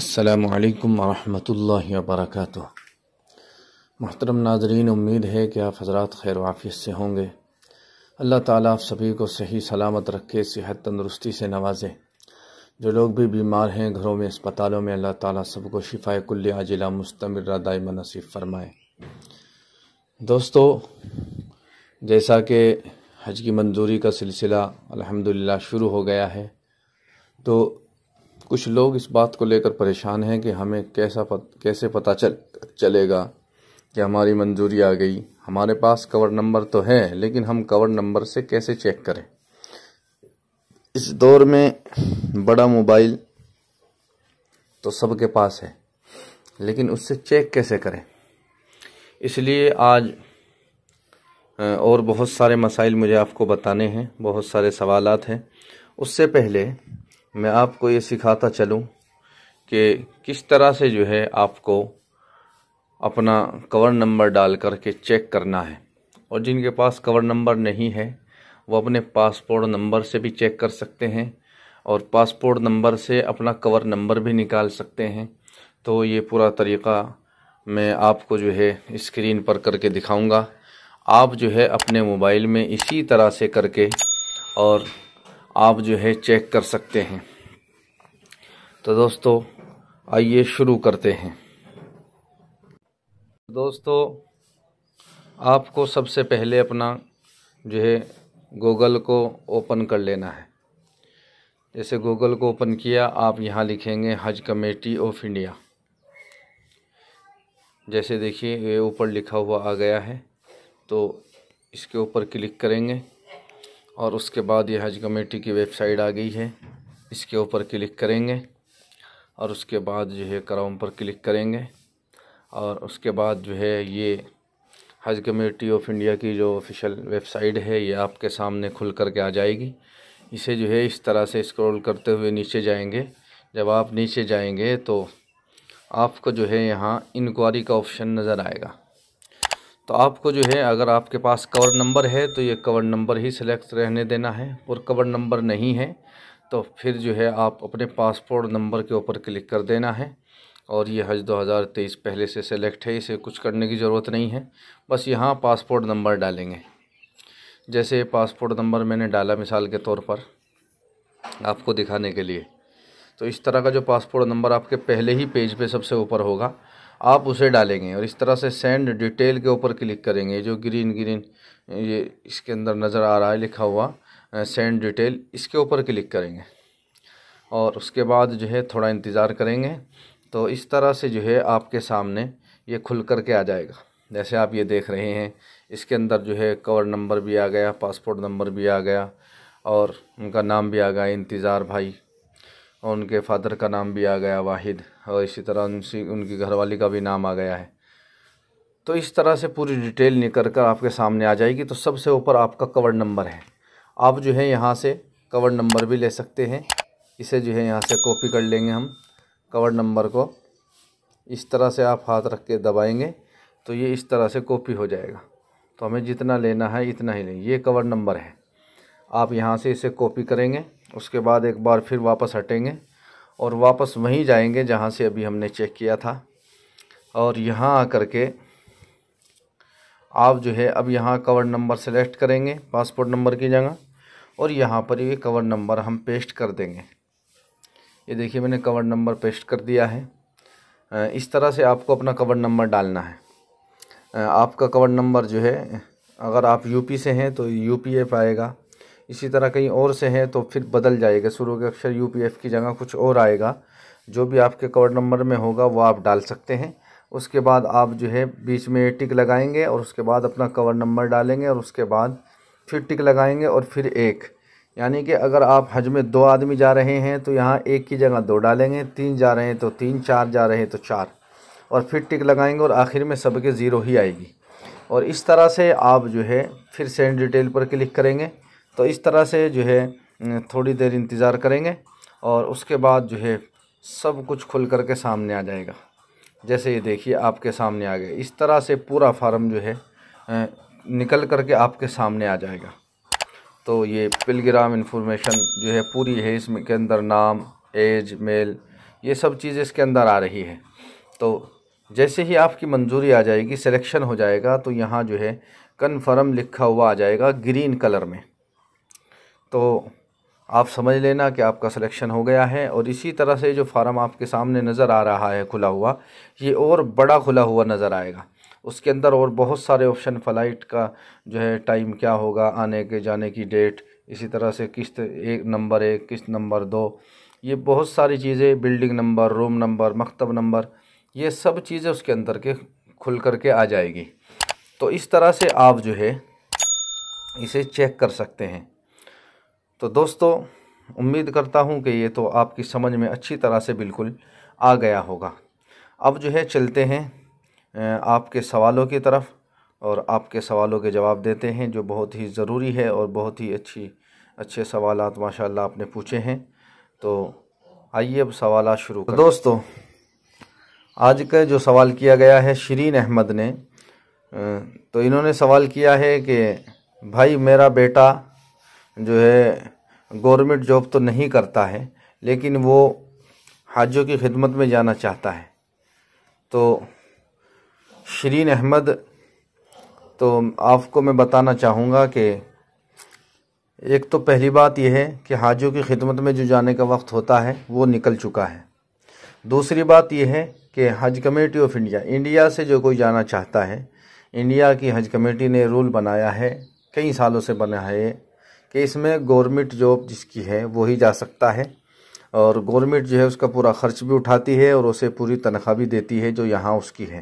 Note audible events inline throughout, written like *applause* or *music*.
अल्लाम वरहमल वबरक महतरम नाजरीन उम्मीद है कि आप हजरात खैर वाफियत से होंगे अल्लाह ताला आप सभी को सही सलामत रखे सेहत तंदरुस्ती से नवाजे जो लोग भी बीमार हैं घरों में अस्पतालों में अल्लाह ताला सबको शिफाए कुल्ल आजिला मुस्तमर दायम नसीब फरमाए दोस्तों जैसा कि हज की मंजूरी का सिलसिला अलहमदिल्ला शुरू हो गया है तो कुछ लोग इस बात को लेकर परेशान हैं कि हमें कैसा पत, कैसे पता चल चलेगा कि हमारी मंजूरी आ गई हमारे पास कवर नंबर तो है लेकिन हम कवर नंबर से कैसे चेक करें इस दौर में बड़ा मोबाइल तो सबके पास है लेकिन उससे चेक कैसे करें इसलिए आज और बहुत सारे मसाइल मुझे आपको बताने हैं बहुत सारे सवालात हैं उससे पहले मैं आपको ये सिखाता चलूं कि किस तरह से जो है आपको अपना कवर नंबर डाल करके चेक करना है और जिनके पास कवर नंबर नहीं है वो अपने पासपोर्ट नंबर से भी चेक कर सकते हैं और पासपोर्ट नंबर से अपना कवर नंबर भी निकाल सकते हैं तो ये पूरा तरीक़ा मैं आपको जो है स्क्रीन पर करके दिखाऊंगा आप जो है अपने मोबाइल में इसी तरह से करके और आप जो है चेक कर सकते हैं तो दोस्तों आइए शुरू करते हैं दोस्तों आपको सबसे पहले अपना जो है गूगल को ओपन कर लेना है जैसे गूगल को ओपन किया आप यहाँ लिखेंगे हज कमेटी ऑफ इंडिया जैसे देखिए ये ऊपर लिखा हुआ आ गया है तो इसके ऊपर क्लिक करेंगे और उसके बाद ये हज कमेटी की वेबसाइट आ गई है इसके ऊपर क्लिक करेंगे और उसके बाद जो है क्राउन पर क्लिक करेंगे और उसके बाद जो है ये हज कमेटी ऑफ इंडिया की जो ऑफिशियल वेबसाइट है ये आपके सामने खुल कर के आ जाएगी इसे जो है इस तरह से स्क्रॉल करते हुए नीचे जाएंगे जब आप नीचे जाएंगे तो आपको जो है यहाँ इंक्वायरी का ऑप्शन नज़र आएगा तो आपको जो है अगर आपके पास कवर नंबर है तो ये कवर नंबर ही सिलेक्ट रहने देना है और कवर नंबर नहीं है तो फिर जो है आप अपने पासपोर्ट नंबर के ऊपर क्लिक कर देना है और ये हज 2023 पहले से सेलेक्ट है इसे कुछ करने की ज़रूरत नहीं है बस यहाँ पासपोर्ट नंबर डालेंगे जैसे पासपोर्ट नंबर मैंने डाला मिसाल के तौर पर आपको दिखाने के लिए तो इस तरह का जो पासपोर्ट नंबर आपके पहले ही पेज पे सबसे ऊपर होगा आप उसे डालेंगे और इस तरह से सेंड डिटेल के ऊपर क्लिक करेंगे जो ग्रीन ग्रीन ये इसके अंदर नज़र आ रहा है लिखा हुआ सेंड डिटेल इसके ऊपर क्लिक करेंगे और उसके बाद जो है थोड़ा इंतज़ार करेंगे तो इस तरह से जो है आपके सामने ये खुल कर के आ जाएगा जैसे आप ये देख रहे हैं इसके अंदर जो है कवर नंबर भी आ गया पासपोर्ट नंबर भी आ गया और उनका नाम भी आ गया इंतज़ार भाई और उनके फ़ादर का नाम भी आ गया वाहिद और इसी तरह उनसी उनकी घरवाली का भी नाम आ गया है तो इस तरह से पूरी डिटेल निकल कर आपके सामने आ जाएगी तो सबसे ऊपर आपका कवर नंबर है आप जो है यहाँ से कवर नंबर भी ले सकते हैं इसे जो है यहाँ से कॉपी कर लेंगे हम कवर नंबर को इस तरह से आप हाथ रख के दबाएंगे तो ये इस तरह से कॉपी हो जाएगा तो हमें जितना लेना है इतना ही लेंगे ये कवर नंबर है आप यहाँ से इसे कॉपी करेंगे उसके बाद एक बार फिर वापस हटेंगे और वापस वहीं जाएंगे जहाँ से अभी हमने चेक किया था और यहाँ आकर के आप जो है अब यहाँ कवर नंबर सेलेक्ट करेंगे पासपोर्ट नंबर की जगह और यहाँ पर ये कवर नंबर हम पेस्ट कर देंगे ये देखिए मैंने कवर नंबर पेस्ट कर दिया है इस तरह से आपको अपना कवर नंबर डालना है आपका कवर नंबर जो है अगर आप यूपी से हैं तो यूपीएफ आएगा इसी तरह कहीं और से हैं तो फिर बदल जाएगा शुरू के अक्षर यू पी एफ़ की जगह कुछ और आएगा जो भी आपके कवर नंबर में होगा वो आप डाल सकते हैं उसके बाद आप जो है बीच में टिक लगाएंगे और उसके बाद अपना कवर नंबर डालेंगे और उसके बाद फिर टिक लगाएंगे और फिर एक यानी कि अगर आप हज में दो आदमी जा रहे हैं तो यहाँ एक की जगह दो डालेंगे तीन जा रहे हैं तो तीन चार जा रहे हैं तो चार और फिर टिक लगाएंगे और आखिर में सबके ज़ीरो ही आएगी और इस तरह से आप जो है फिर सेंड डिटेल पर क्लिक करेंगे तो इस तरह से जो है थोड़ी देर इंतज़ार करेंगे और उसके बाद जो है सब कुछ खुल कर के सामने आ जाएगा जैसे ये देखिए आपके सामने आ गए इस तरह से पूरा फार्म जो है निकल कर के आपके सामने आ जाएगा तो ये पिलग्राम इन्फॉर्मेशन जो है पूरी है इसमें के अंदर नाम एज मेल ये सब चीज़ें इसके अंदर आ रही है तो जैसे ही आपकी मंजूरी आ जाएगी सिलेक्शन हो जाएगा तो यहाँ जो है कन्फर्म लिखा हुआ आ जाएगा ग्रीन कलर में तो आप समझ लेना कि आपका सिलेक्शन हो गया है और इसी तरह से जो फार्म आपके सामने नज़र आ रहा है खुला हुआ ये और बड़ा खुला हुआ नज़र आएगा उसके अंदर और बहुत सारे ऑप्शन फ़्लाइट का जो है टाइम क्या होगा आने के जाने की डेट इसी तरह से किस्त एक नंबर एक किस्त नंबर दो ये बहुत सारी चीज़ें बिल्डिंग नंबर रूम नंबर मकतब नंबर ये सब चीज़ें उसके अंदर के खुल कर के आ जाएगी तो इस तरह से आप जो है इसे चेक कर सकते हैं तो दोस्तों उम्मीद करता हूँ कि ये तो आपकी समझ में अच्छी तरह से बिल्कुल आ गया होगा अब जो है चलते हैं आपके सवालों की तरफ और आपके सवालों के जवाब देते हैं जो बहुत ही ज़रूरी है और बहुत ही अच्छी अच्छे सवाल माशाल्लाह आपने पूछे हैं तो आइए अब सवाल शुरू तो करें दोस्तों आज का जो सवाल किया गया है शरीन अहमद ने तो इन्होंने सवाल किया है कि भाई मेरा बेटा जो है गवर्नमेंट जॉब तो नहीं करता है लेकिन वो हाजियों की खिदमत में जाना चाहता है तो शरीन अहमद तो आपको मैं बताना चाहूँगा कि एक तो पहली बात यह है कि हाजियों की खिदमत में जो जाने का वक्त होता है वो निकल चुका है दूसरी बात यह है कि हज कमेटी ऑफ इंडिया इंडिया से जो कोई जाना चाहता है इंडिया की हज कमेटी ने रूल बनाया है कई सालों से बना है कि इसमें गवर्नमेंट जॉब जिसकी है वो ही जा सकता है और गवर्नमेंट जो है उसका पूरा खर्च भी उठाती है और उसे पूरी तनख्वाह भी देती है जो यहाँ उसकी है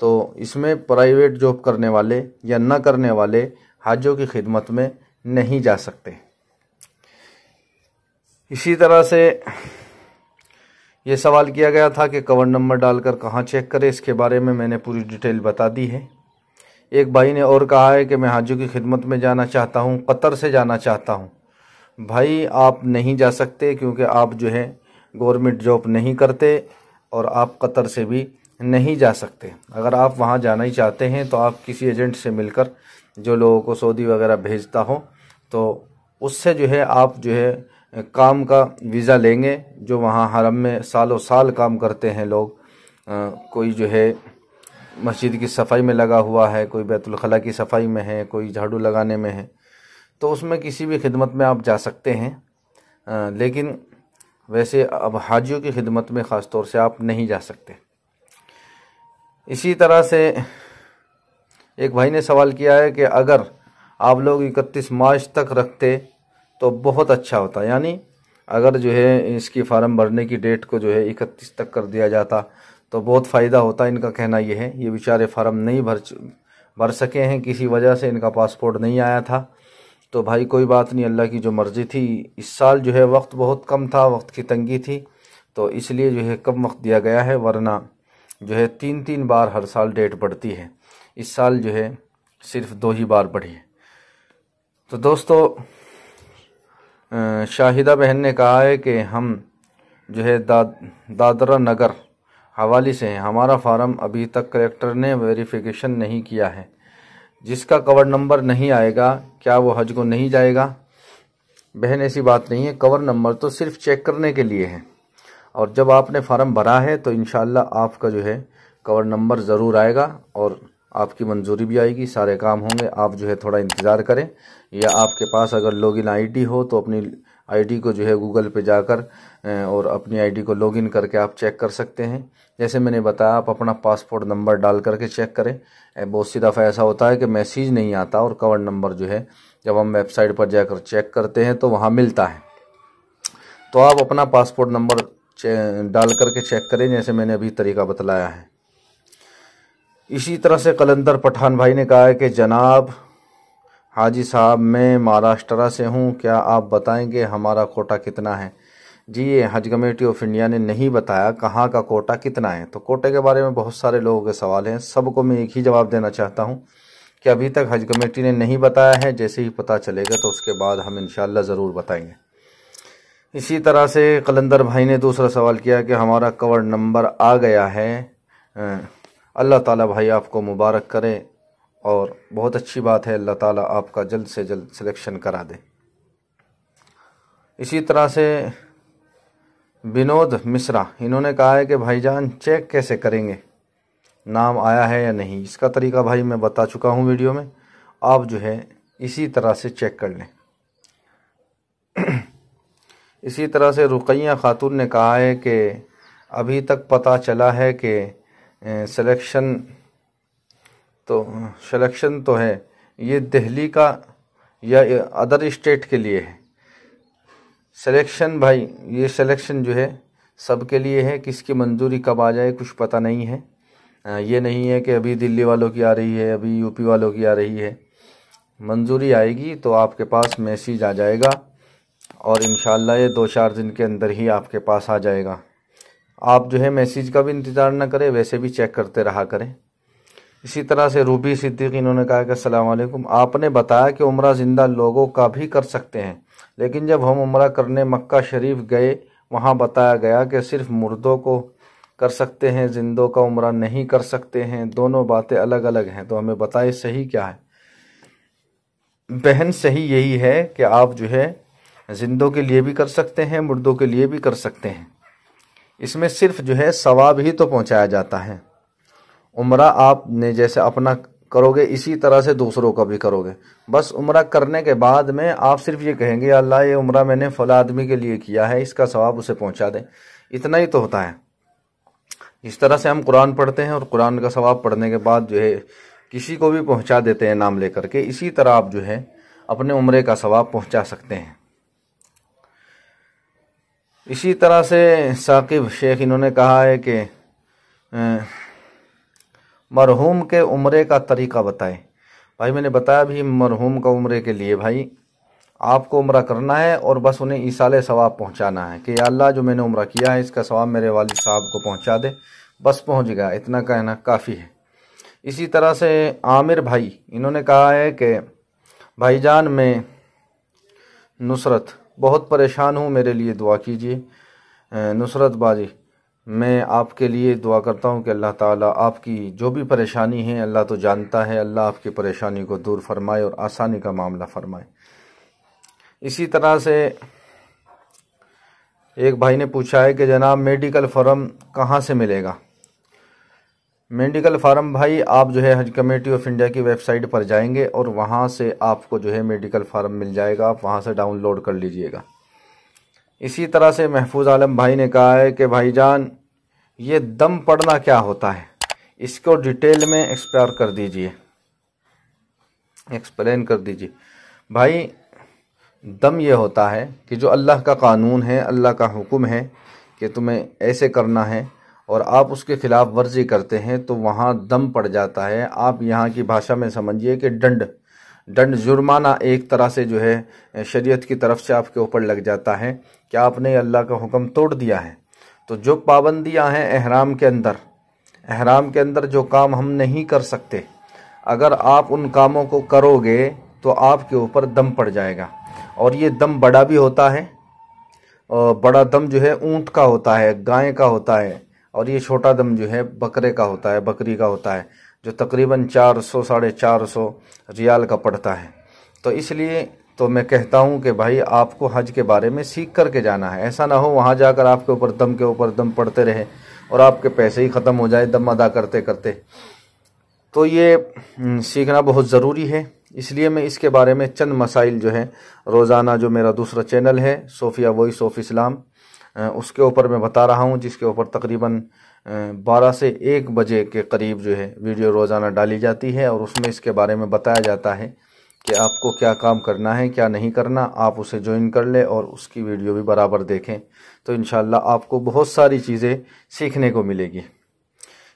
तो इसमें प्राइवेट जॉब करने वाले या न करने वाले हाजों की खिदमत में नहीं जा सकते इसी तरह से ये सवाल किया गया था कि कवर नंबर डालकर कहाँ चेक करें इसके बारे में मैंने पूरी डिटेल बता दी है एक भाई ने और कहा है कि मैं हाजू की खिदमत में जाना चाहता हूँ कतर से जाना चाहता हूँ भाई आप नहीं जा सकते क्योंकि आप जो है गवर्नमेंट जॉब नहीं करते और आप कतर से भी नहीं जा सकते अगर आप वहाँ जाना ही चाहते हैं तो आप किसी एजेंट से मिलकर जो लोगों को सऊदी वगैरह भेजता हो तो उससे जो है आप जो है काम का वीज़ा लेंगे जो वहाँ हरम में सालों साल काम करते हैं लोग आ, कोई जो है मस्जिद की सफाई में लगा हुआ है कोई बैतुलखला की सफाई में है कोई झाड़ू लगाने में है तो उसमें किसी भी खिदमत में आप जा सकते हैं आ, लेकिन वैसे अब हाजियों की खिदमत में ख़ास तौर से आप नहीं जा सकते इसी तरह से एक भाई ने सवाल किया है कि अगर आप लोग इकतीस मार्च तक रखते तो बहुत अच्छा होता यानी अगर जो है इसकी फार्म भरने की डेट को जो है इकतीस तक कर दिया जाता तो बहुत फ़ायदा होता है इनका कहना यह है ये बेचारे फार्म नहीं भर भर सके हैं किसी वजह से इनका पासपोर्ट नहीं आया था तो भाई कोई बात नहीं अल्लाह की जो मर्ज़ी थी इस साल जो है वक्त बहुत कम था वक्त की तंगी थी तो इसलिए जो है कम वक्त दिया गया है वरना जो है तीन तीन बार हर साल डेट बढ़ती है इस साल जो है सिर्फ दो ही बार बढ़ी है तो दोस्तों शाहिदा बहन ने कहा है कि हम जो है दाद दादरा नगर हवाले से है हमारा फार्म अभी तक कलेक्टर ने वेरिफिकेशन नहीं किया है जिसका कवर नंबर नहीं आएगा क्या वो हज को नहीं जाएगा बहन ऐसी बात नहीं है कवर नंबर तो सिर्फ चेक करने के लिए है और जब आपने फार्म भरा है तो इन आपका जो है कवर नंबर ज़रूर आएगा और आपकी मंजूरी भी आएगी सारे काम होंगे आप जो है थोड़ा इंतज़ार करें या आपके पास अगर लॉगिन आईडी हो तो अपनी आईडी को जो है गूगल पे जाकर और अपनी आईडी को लॉगिन करके आप चेक कर सकते हैं जैसे मैंने बताया आप अपना पासपोर्ट नंबर डाल करके चेक करें बहुत सी दफ़ा ऐसा होता है कि मैसेज नहीं आता और कवर नंबर जो है जब हम वेबसाइट पर जाकर चेक करते हैं तो वहाँ मिलता है तो आप अपना पासपोर्ट नंबर डाल करके चेक करें जैसे मैंने अभी तरीका बतलाया है इसी तरह से कलंदर पठान भाई ने कहा है कि जनाब हाजी साहब मैं महाराष्ट्र से हूँ क्या आप बताएंगे हमारा कोटा कितना है जी ये हज कमेटी ऑफ इंडिया ने नहीं बताया कहाँ का कोटा कितना है तो कोटे के बारे में बहुत सारे लोगों के सवाल हैं सबको मैं एक ही जवाब देना चाहता हूँ कि अभी तक हज कमेटी ने नहीं बताया है जैसे ही पता चलेगा तो उसके बाद हम इन ज़रूर बताएंगे इसी तरह से कलंदर भाई ने दूसरा सवाल किया कि हमारा कवर नंबर आ गया है अल्लाह ताला भाई आपको मुबारक करे और बहुत अच्छी बात है अल्लाह ताला आपका जल्द से जल्द सिलेक्शन करा दे इसी तरह से विनोद मिश्रा इन्होंने कहा है कि भाईजान चेक कैसे करेंगे नाम आया है या नहीं इसका तरीका भाई मैं बता चुका हूँ वीडियो में आप जो है इसी तरह से चेक कर लें *clears throat* इसी तरह से रुकैया खातून ने कहा है कि अभी तक पता चला है कि सिलेक्शन तो सिलेक्शन तो है ये दिल्ली का या अदर स्टेट के लिए है सिलेक्शन भाई ये सिलेक्शन जो है सबके लिए है किसकी मंजूरी कब आ जाए कुछ पता नहीं है ये नहीं है कि अभी दिल्ली वालों की आ रही है अभी यूपी वालों की आ रही है मंजूरी आएगी तो आपके पास मैसेज आ जाएगा और इन ये दो चार दिन के अंदर ही आपके पास आ जाएगा आप जो है मैसेज का भी इंतज़ार ना करें वैसे भी चेक करते रहा करें इसी तरह से रूबी सिद्दीक इन्होंने कहा कि सलाम आपने बताया कि उम्र ज़िंदा लोगों का भी कर सकते हैं लेकिन जब हम उम्र करने मक्का शरीफ गए वहाँ बताया गया कि सिर्फ मुर्दों को कर सकते हैं जिंदों का उम्र नहीं कर सकते हैं दोनों बातें अलग अलग हैं तो हमें बताए सही क्या है बहन सही यही है कि आप जो है जिंदों के लिए भी कर सकते हैं मुर्दों के लिए भी कर सकते हैं इसमें सिर्फ जो है सवाब ही तो पहुंचाया जाता है उम्र आपने जैसे अपना करोगे इसी तरह से दूसरों का भी करोगे बस उम्र करने के बाद में आप सिर्फ ये कहेंगे अल्लाह ये उम्र मैंने फला आदमी के लिए किया है इसका सवाब उसे पहुंचा दें इतना ही तो होता है इस तरह से हम कुरान पढ़ते हैं और कुरान का सवाब पढ़ने के बाद जो है किसी को भी पहुंचा देते हैं नाम लेकर के इसी तरह आप जो है अपने उम्र का सवाब पहुंचा सकते हैं इसी तरह से साकिब शेख इन्होंने कहा है कि मरहूम के उम्रे का तरीका बताएं भाई मैंने बताया भी मरहूम का उम्रे के लिए भाई आपको उम्र करना है और बस उन्हें ईसाल सवाब पहुंचाना है कि अल्लाह जो मैंने उम्र किया है इसका सवाब मेरे वाल साहब को पहुंचा दे बस पहुंच गया इतना कहना काफ़ी है इसी तरह से आमिर भाई इन्होंने कहा है कि भाईजान मैं नुसरत बहुत परेशान हूँ मेरे लिए दुआ कीजिए नुसरत बाजी मैं आपके लिए दुआ करता हूँ कि अल्लाह ताला आपकी जो भी परेशानी है अल्लाह तो जानता है अल्लाह आपकी परेशानी को दूर फरमाए और आसानी का मामला फरमाए इसी तरह से एक भाई ने पूछा है कि जनाब मेडिकल फॉर्म कहाँ से मिलेगा मेडिकल फार्म भाई आप जो है हज कमेटी ऑफ इंडिया की वेबसाइट पर जाएंगे और वहाँ से आपको जो है मेडिकल फार्म मिल जाएगा आप वहाँ से डाउनलोड कर लीजिएगा इसी तरह से महफूज आलम भाई ने कहा है कि भाईजान ये दम पड़ना क्या होता है इसको डिटेल में एक्सप्लोर कर दीजिए एक्सप्लेन कर दीजिए भाई दम ये होता है कि जो अल्लाह का कानून है अल्लाह का हुक्म है कि तुम्हें ऐसे करना है और आप उसके ख़िलाफ़ वर्जी करते हैं तो वहाँ दम पड़ जाता है आप यहाँ की भाषा में समझिए कि डंड दंड जुर्माना एक तरह से जो है शरीयत की तरफ से आपके ऊपर लग जाता है कि आपने अल्लाह का हुक्म तोड़ दिया है तो जो पाबंदियां हैं अहराम के अंदर अहराम के अंदर जो काम हम नहीं कर सकते अगर आप उन कामों को करोगे तो आपके ऊपर दम पड़ जाएगा और ये दम बड़ा भी होता है और बड़ा दम जो है ऊंट का होता है गाय का होता है और ये छोटा दम जो है बकरे का होता है बकरी का होता है जो तकरीबन 400 साढ़े चार सौ रियाल का पड़ता है तो इसलिए तो मैं कहता हूँ कि भाई आपको हज के बारे में सीख करके जाना है ऐसा ना हो वहाँ जाकर आपके ऊपर दम के ऊपर दम पड़ते रहे और आपके पैसे ही ख़त्म हो जाए दम अदा करते करते तो ये हम्म, सीखना बहुत ज़रूरी है इसलिए मैं इसके बारे में चंद मसाइल जो है रोज़ाना जो मेरा दूसरा चैनल है सोफिया वॉइस ऑफ इस्लाम उसके ऊपर मैं बता रहा हूँ जिसके ऊपर तकरीबन बारह से एक बजे के करीब जो है वीडियो रोज़ाना डाली जाती है और उसमें इसके बारे में बताया जाता है कि आपको क्या काम करना है क्या नहीं करना आप उसे ज्वाइन कर ले और उसकी वीडियो भी बराबर देखें तो इन आपको बहुत सारी चीज़ें सीखने को मिलेगी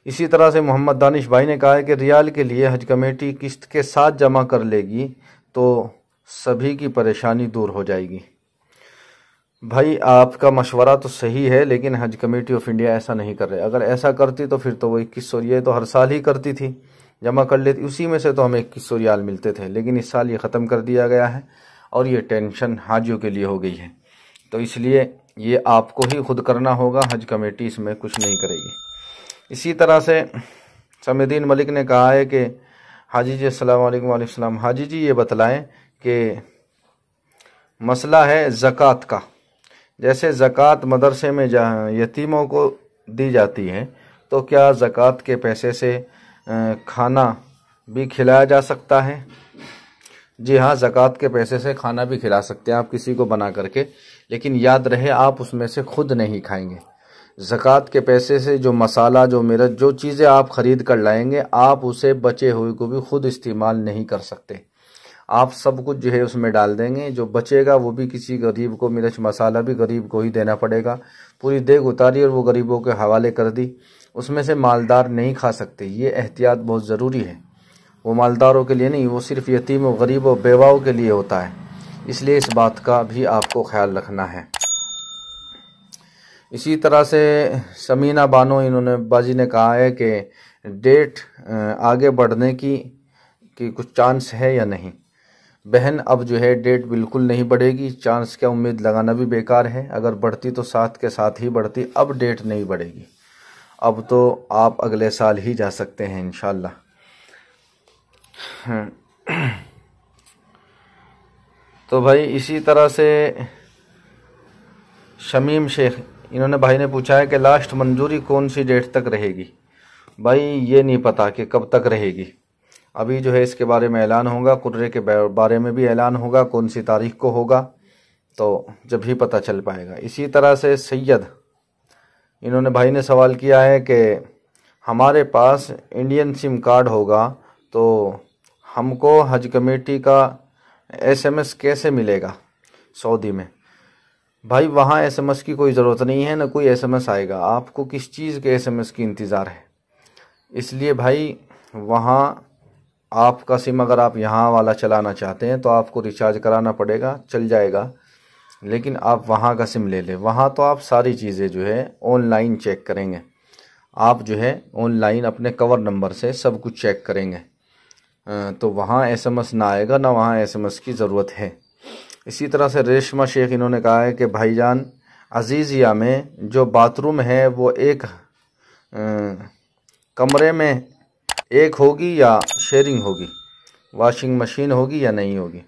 इसी तरह से मोहम्मद दानिश भाई ने कहा है कि रियाल के लिए हज कमेटी किस्त के साथ जमा कर लेगी तो सभी की परेशानी दूर हो जाएगी भाई आपका मशवरा तो सही है लेकिन हज कमेटी ऑफ इंडिया ऐसा नहीं कर रहे अगर ऐसा करती तो फिर तो वो इक्कीस सौ ये तो हर साल ही करती थी जमा कर लेती उसी में से तो हमें इक्कीस सौ रियाल मिलते थे लेकिन इस साल ये ख़त्म कर दिया गया है और ये टेंशन हाजियों के लिए हो गई है तो इसलिए ये आपको ही खुद करना होगा हज कमेटी इसमें कुछ नहीं करेगी इसी तरह से समीदीन मलिक ने कहा है कि हाजी जी अल्लाम हाजी जी ये बतलाएँ कि मसला है ज़क़़त का जैसे ज़क़़त मदरसे में जहाँ यतीमों को दी जाती है तो क्या ज़क़़त के पैसे से खाना भी खिलाया जा सकता है जी हाँ ज़क़़त के पैसे से खाना भी खिला सकते हैं आप किसी को बना करके लेकिन याद रहे आप उसमें से ख़ुद नहीं खाएंगे ज़क़़त के पैसे से जो मसाला जो मिर्च जो चीज़ें आप ख़रीद कर लाएंगे आप उसे बचे हुए को भी ख़ुद इस्तेमाल नहीं कर सकते आप सब कुछ जो है उसमें डाल देंगे जो बचेगा वो भी किसी गरीब को मिर्च मसाला भी गरीब को ही देना पड़ेगा पूरी देग उतारी और वो गरीबों के हवाले कर दी उसमें से मालदार नहीं खा सकते ये एहतियात बहुत ज़रूरी है वो मालदारों के लिए नहीं वो सिर्फ यतीम और गरीब और बेवाओं के लिए होता है इसलिए इस बात का भी आपको ख्याल रखना है इसी तरह से समीना बानो इन्होंने बाजी ने कहा है कि डेट आगे बढ़ने की कि कुछ चांस है या नहीं बहन अब जो है डेट बिल्कुल नहीं बढ़ेगी चांस क्या उम्मीद लगाना भी बेकार है अगर बढ़ती तो साथ के साथ ही बढ़ती अब डेट नहीं बढ़ेगी अब तो आप अगले साल ही जा सकते हैं इन हम्म। तो भाई इसी तरह से शमीम शेख इन्होंने भाई ने पूछा है कि लास्ट मंजूरी कौन सी डेट तक रहेगी भाई ये नहीं पता कि कब तक रहेगी अभी जो है इसके बारे में ऐलान होगा कुर्रे के बारे में भी ऐलान होगा कौन सी तारीख को होगा तो जब ही पता चल पाएगा इसी तरह से सैयद इन्होंने भाई ने सवाल किया है कि हमारे पास इंडियन सिम कार्ड होगा तो हमको हज कमेटी का एसएमएस कैसे मिलेगा सऊदी में भाई वहाँ एसएमएस की कोई ज़रूरत नहीं है ना कोई एसएमएस आएगा आपको किस चीज़ के एसएमएस की इंतज़ार है इसलिए भाई वहाँ आपका सिम अगर आप यहाँ वाला चलाना चाहते हैं तो आपको रिचार्ज कराना पड़ेगा चल जाएगा लेकिन आप वहाँ का सिम ले लें वहाँ तो आप सारी चीज़ें जो है ऑनलाइन चेक करेंगे आप जो है ऑनलाइन अपने कवर नंबर से सब कुछ चेक करेंगे तो वहाँ एसएमएस ना आएगा ना वहाँ एसएमएस की ज़रूरत है इसी तरह से रेशमा शेख इन्होंने कहा है कि भाईजान अजीज़िया में जो बाथरूम है वो एक कमरे में एक होगी या शेयरिंग होगी वॉशिंग मशीन होगी या नहीं होगी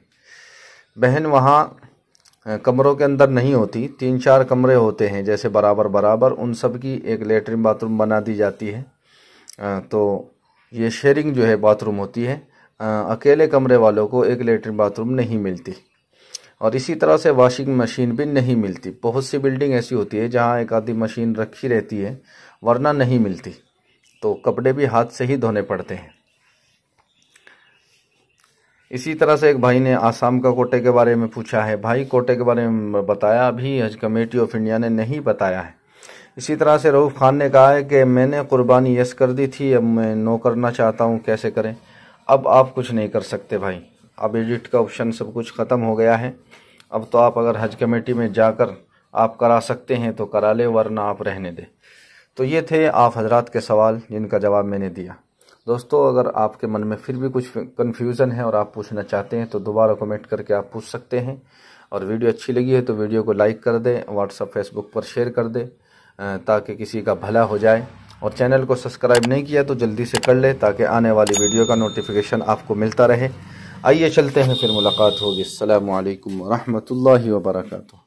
बहन वहाँ कमरों के अंदर नहीं होती तीन चार कमरे होते हैं जैसे बराबर बराबर उन सब की एक लेटरिन बाथरूम बना दी जाती है तो ये शेयरिंग जो है बाथरूम होती है अकेले कमरे वालों को एक लेटरिन बाथरूम नहीं मिलती और इसी तरह से वॉशिंग मशीन भी नहीं मिलती बहुत सी बिल्डिंग ऐसी होती है जहाँ एक आधी मशीन रखी रहती है वरना नहीं मिलती तो कपड़े भी हाथ से ही धोने पड़ते हैं इसी तरह से एक भाई ने आसाम का कोटे के बारे में पूछा है भाई कोटे के बारे में बताया अभी हज कमेटी ऑफ इंडिया ने नहीं बताया है इसी तरह से रऊफ़ खान ने कहा है कि मैंने कुर्बानी यस कर दी थी अब मैं नो करना चाहता हूँ कैसे करें अब आप कुछ नहीं कर सकते भाई अब एडिट का ऑप्शन सब कुछ ख़त्म हो गया है अब तो आप अगर हज कमेटी में जाकर आप करा सकते हैं तो करा ले वरना आप रहने दें तो ये थे आप हजरात के सवाल जिनका जवाब मैंने दिया दोस्तों अगर आपके मन में फिर भी कुछ कन्फ्यूज़न है और आप पूछना चाहते हैं तो दोबारा कमेंट करके आप पूछ सकते हैं और वीडियो अच्छी लगी है तो वीडियो को लाइक कर दें व्हाट्सअप फेसबुक पर शेयर कर दें ताकि किसी का भला हो जाए और चैनल को सब्सक्राइब नहीं किया तो जल्दी से कर ले ताकि आने वाली वीडियो का नोटिफिकेशन आपको मिलता रहे आइए चलते हैं फिर मुलाकात होगी अल्लाम वरहमल वर्का